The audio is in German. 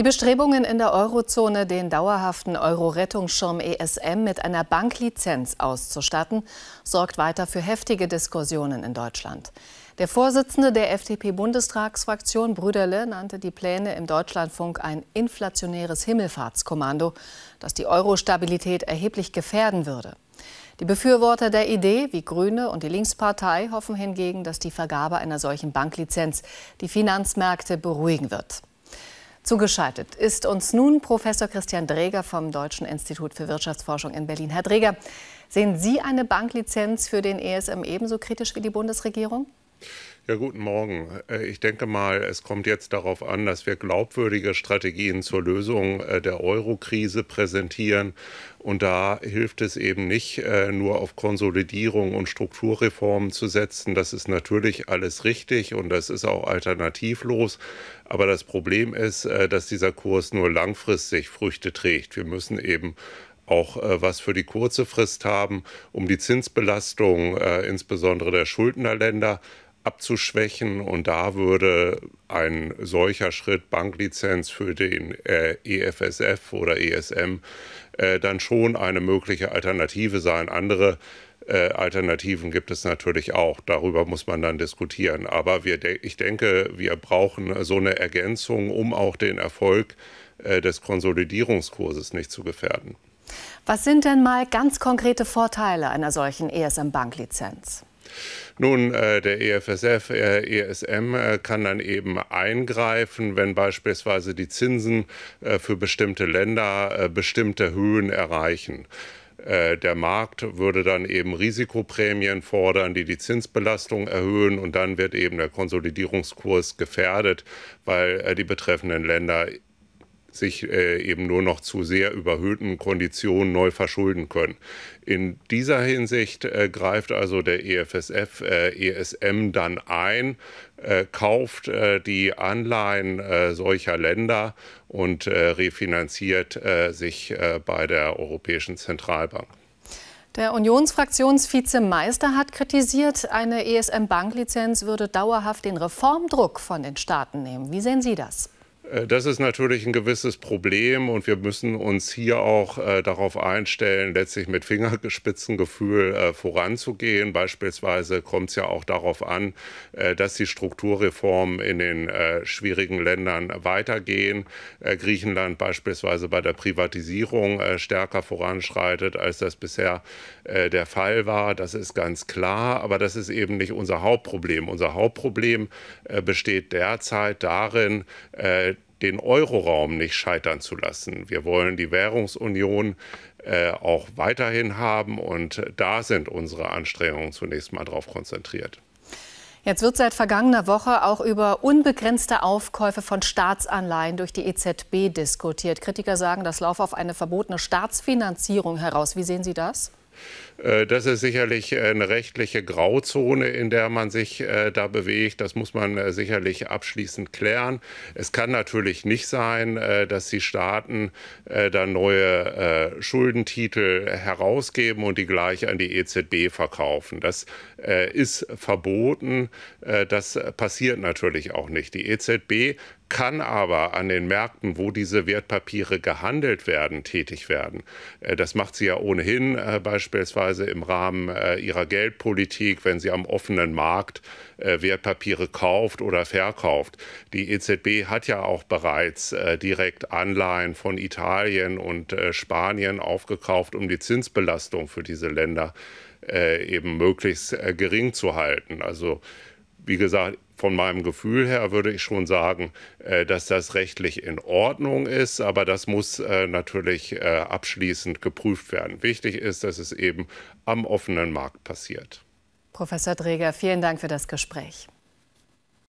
Die Bestrebungen in der Eurozone, den dauerhaften Euro-Rettungsschirm ESM mit einer Banklizenz auszustatten, sorgt weiter für heftige Diskussionen in Deutschland. Der Vorsitzende der FDP-Bundestagsfraktion Brüderle nannte die Pläne im Deutschlandfunk ein inflationäres Himmelfahrtskommando, das die Euro-Stabilität erheblich gefährden würde. Die Befürworter der Idee, wie Grüne und die Linkspartei, hoffen hingegen, dass die Vergabe einer solchen Banklizenz die Finanzmärkte beruhigen wird. Zugeschaltet ist uns nun Professor Christian Dreger vom Deutschen Institut für Wirtschaftsforschung in Berlin. Herr Dreger, sehen Sie eine Banklizenz für den ESM ebenso kritisch wie die Bundesregierung? Ja, guten Morgen. Äh, ich denke mal, es kommt jetzt darauf an, dass wir glaubwürdige Strategien zur Lösung äh, der Euro-Krise präsentieren. Und da hilft es eben nicht, äh, nur auf Konsolidierung und Strukturreformen zu setzen. Das ist natürlich alles richtig und das ist auch alternativlos. Aber das Problem ist, dass dieser Kurs nur langfristig Früchte trägt. Wir müssen eben auch äh, was für die kurze Frist haben, um die Zinsbelastung äh, insbesondere der Schuldnerländer abzuschwächen. Und da würde ein solcher Schritt Banklizenz für den äh, EFSF oder ESM äh, dann schon eine mögliche Alternative sein. Andere äh, Alternativen gibt es natürlich auch. Darüber muss man dann diskutieren. Aber wir de ich denke, wir brauchen so eine Ergänzung, um auch den Erfolg äh, des Konsolidierungskurses nicht zu gefährden. Was sind denn mal ganz konkrete Vorteile einer solchen ESM-Banklizenz? Nun, äh, der EFSF, äh, ESM äh, kann dann eben eingreifen, wenn beispielsweise die Zinsen äh, für bestimmte Länder äh, bestimmte Höhen erreichen äh, der Markt würde dann eben Risikoprämien fordern, die die Zinsbelastung erhöhen und dann wird eben der Konsolidierungskurs gefährdet, weil die betreffenden Länder sich äh, eben nur noch zu sehr überhöhten Konditionen neu verschulden können. In dieser Hinsicht äh, greift also der EFSF, äh, ESM dann ein, äh, kauft äh, die Anleihen äh, solcher Länder und refinanziert sich bei der Europäischen Zentralbank. Der Unionsfraktionsvize Meister hat kritisiert, eine ESM-Banklizenz würde dauerhaft den Reformdruck von den Staaten nehmen. Wie sehen Sie das? Äh, das ist natürlich ein gewisses Problem und wir müssen uns hier auch äh, darauf einstellen, letztlich mit Fingerspitzengefühl äh, voranzugehen. Beispielsweise kommt es ja auch darauf an, äh, dass die Strukturreformen in den äh, schwierigen Ländern weitergehen. Äh, Griechenland beispielsweise bei der Privatisierung stärker voranschreitet, als das bisher der Fall war. Das ist ganz klar, aber das ist eben nicht unser Hauptproblem. Unser Hauptproblem besteht derzeit darin, den Euroraum nicht scheitern zu lassen. Wir wollen die Währungsunion äh, auch weiterhin haben und da sind unsere Anstrengungen zunächst mal darauf konzentriert. Jetzt wird seit vergangener Woche auch über unbegrenzte Aufkäufe von Staatsanleihen durch die EZB diskutiert. Kritiker sagen, das laufe auf eine verbotene Staatsfinanzierung heraus. Wie sehen Sie das? Äh, das ist sicherlich eine rechtliche Grauzone, in der man sich äh, da bewegt. Das muss man äh, sicherlich abschließend klären. Es kann natürlich nicht sein, dass die Staaten dann neue Schuldentitel herausgeben und die gleich an die EZB verkaufen. Das ist verboten. Das passiert natürlich auch nicht. Die EZB kann aber an den Märkten, wo diese Wertpapiere gehandelt werden, tätig werden. Äh, das macht sie ja ohnehin äh, beispielsweise im Rahmen äh, ihrer Geldpolitik, wenn sie am offenen Markt Wertpapiere kauft oder verkauft. Die EZB hat ja auch bereits direkt Anleihen von Italien und Spanien aufgekauft, um die Zinsbelastung für diese Länder eben möglichst gering zu halten. Also wie gesagt, von meinem Gefühl her würde ich schon sagen, äh, dass das rechtlich in Ordnung ist, aber das muss äh, natürlich äh, abschließend geprüft werden. Wichtig ist, dass es eben am offenen Markt passiert. Professor Dreger, vielen Dank für das Gespräch.